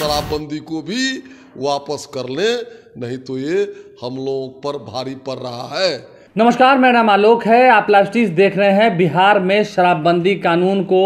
शराबबंदी को भी वापस कर ले नहीं तो ये हम लोगों पर भारी पड़ रहा है नमस्कार मेरा नाम आलोक है आप लास्टिक्स देख रहे हैं बिहार में शराबबंदी कानून को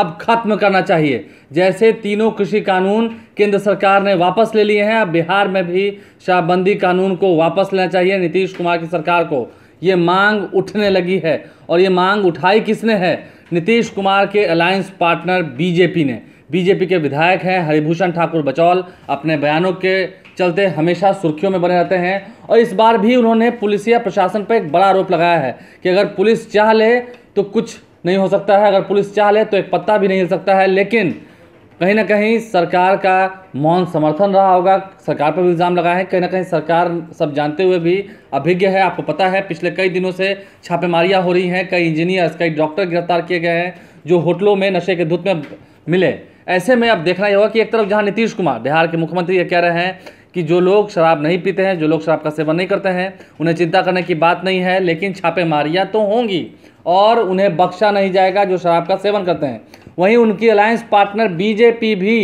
अब खत्म करना चाहिए जैसे तीनों कृषि कानून केंद्र सरकार ने वापस ले लिए हैं अब बिहार में भी शराबबंदी कानून को वापस लेना चाहिए नीतीश कुमार की सरकार को ये मांग उठने लगी है और ये मांग उठाई किसने है नीतीश कुमार के अलायंस पार्टनर बीजेपी ने बीजेपी के विधायक हैं हरिभूषण ठाकुर बचौल अपने बयानों के चलते हमेशा सुर्खियों में बने रहते हैं और इस बार भी उन्होंने पुलिस या प्रशासन पर एक बड़ा आरोप लगाया है कि अगर पुलिस चाह ले तो कुछ नहीं हो सकता है अगर पुलिस चाह ले तो एक पत्ता भी नहीं हिल सकता है लेकिन कहीं ना कहीं सरकार का मौन समर्थन रहा होगा सरकार पर भी इल्ज़ाम लगा है कहीं ना कहीं सरकार सब जानते हुए भी अभिज्ञ है आपको पता है पिछले कई दिनों से छापेमारियां हो रही हैं कई इंजीनियर्स कई डॉक्टर गिरफ्तार किए गए हैं जो होटलों में नशे के धुत में मिले ऐसे में अब देखना यह होगा कि एक तरफ जहाँ नीतीश कुमार बिहार के मुख्यमंत्री ये कह रहे हैं कि जो लोग शराब नहीं पीते हैं जो लोग शराब का सेवन नहीं करते हैं उन्हें चिंता करने की बात नहीं है लेकिन छापेमारियाँ तो होंगी और उन्हें बख्शा नहीं जाएगा जो शराब का सेवन करते हैं वहीं उनकी अलायंस पार्टनर बीजेपी भी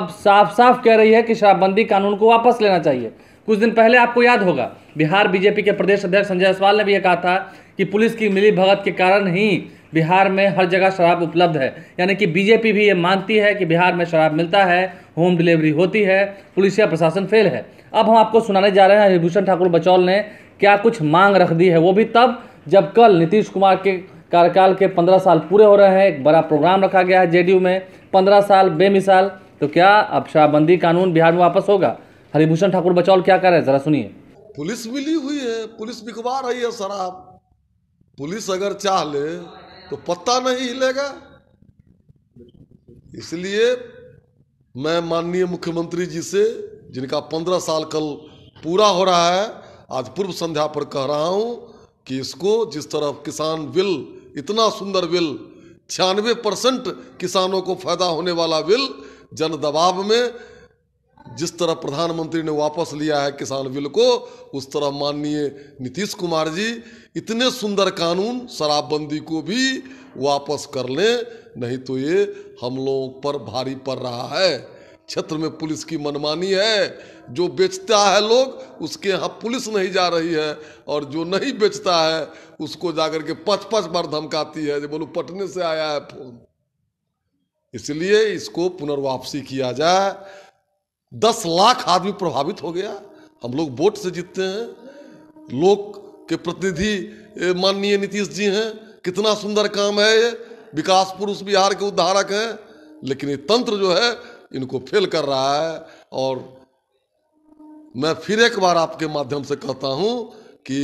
अब साफ साफ कह रही है कि शराबबंदी कानून को वापस लेना चाहिए कुछ दिन पहले आपको याद होगा बिहार बीजेपी के प्रदेश अध्यक्ष संजय जायसवाल ने भी यह कहा था कि पुलिस की मिली भगत के कारण ही बिहार में हर जगह शराब उपलब्ध है यानी कि बीजेपी भी ये मानती है कि बिहार में शराब मिलता है होम डिलीवरी होती है पुलिस या प्रशासन फेल है अब हम आपको सुनाने जा रहे हैं हरिभूषण ठाकुर बचौल ने क्या कुछ मांग रख दी है वो भी तब जब कल नीतीश कुमार के कार्यकाल के पंद्रह साल पूरे हो रहे हैं एक बड़ा प्रोग्राम रखा गया है जेडीयू में पंद्रह साल बेमिसाल तो क्या अब शराबबंदी कानून बिहार में वापस होगा हरिभूषण ठाकुर बचौल क्या कर रहे हैं जरा सुनिए पुलिस मिली हुई है पुलिस बिकवा रही है शराब पुलिस अगर चाह ले तो पत्ता नहीं हिलेगा इसलिए मैं माननीय मुख्यमंत्री जी से जिनका पंद्रह साल कल पूरा हो रहा है आज पूर्व संध्या पर कह रहा हूं कि इसको जिस तरह किसान बिल इतना सुंदर बिल छियानवे परसेंट किसानों को फायदा होने वाला बिल जन दबाव में जिस तरह प्रधानमंत्री ने वापस लिया है किसान बिल को उस तरह माननीय नीतीश कुमार जी इतने सुंदर कानून शराबबंदी को भी वापस कर लें नहीं तो ये हम लोगों पर भारी पड़ रहा है क्षेत्र में पुलिस की मनमानी है जो बेचता है लोग उसके यहाँ पुलिस नहीं जा रही है और जो नहीं बेचता है उसको जाकर के पाँच पाँच बार धमकाती है जो बोलो पटने से आया है फोन इसलिए इसको पुनर्वापसी किया जाए दस लाख आदमी प्रभावित हो गया हम लोग वोट से जीतते हैं लोक के प्रतिनिधि माननीय नीतीश जी हैं कितना सुंदर काम है ये विकास पुरुष बिहार के उद्धारक हैं लेकिन ये तंत्र जो है इनको फेल कर रहा है और मैं फिर एक बार आपके माध्यम से कहता हूँ कि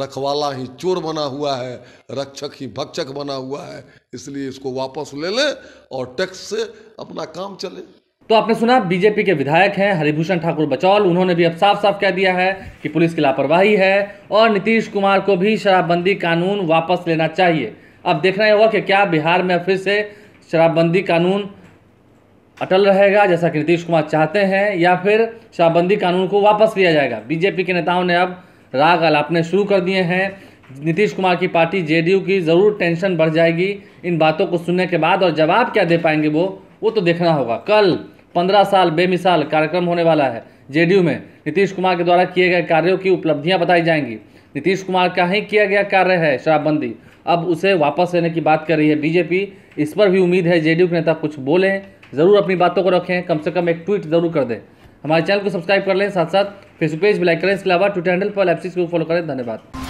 रखवाला ही चोर बना हुआ है रक्षक ही भक्षक बना हुआ है इसलिए इसको वापस ले लें और टैक्स से अपना काम चले तो आपने सुना बीजेपी के विधायक हैं हरिभूषण ठाकुर बचौल उन्होंने भी अब साफ साफ कह दिया है कि पुलिस की लापरवाही है और नीतीश कुमार को भी शराबबंदी कानून वापस लेना चाहिए अब देखना यह होगा कि क्या बिहार में फिर से शराबबंदी कानून अटल रहेगा जैसा कि नीतीश कुमार चाहते हैं या फिर शराबबंदी कानून को वापस लिया जाएगा बीजेपी के नेताओं ने अब राग अलापने शुरू कर दिए हैं नीतीश कुमार की पार्टी जेडीयू की ज़रूर टेंशन बढ़ जाएगी इन बातों को सुनने के बाद और जवाब क्या दे पाएंगे वो वो तो देखना होगा कल पंद्रह साल बेमिसाल कार्यक्रम होने वाला है जेडीयू में नीतीश कुमार के द्वारा किए गए कार्यों की उपलब्धियां बताई जाएंगी नीतीश कुमार का ही किया गया कार्य है शराबबंदी अब उसे वापस लेने की बात कर रही है बीजेपी इस पर भी उम्मीद है जेडीयू के नेता कुछ बोलें ज़रूर अपनी बातों को रखें कम से कम एक ट्वीट ज़रूर कर दें हमारे चैनल को सब्सक्राइब कर लें साथ साथ फेसबुक पेज भी लाइक करें इसके अलावा ट्विटर हैंडल पर एफ को फॉलो करें धन्यवाद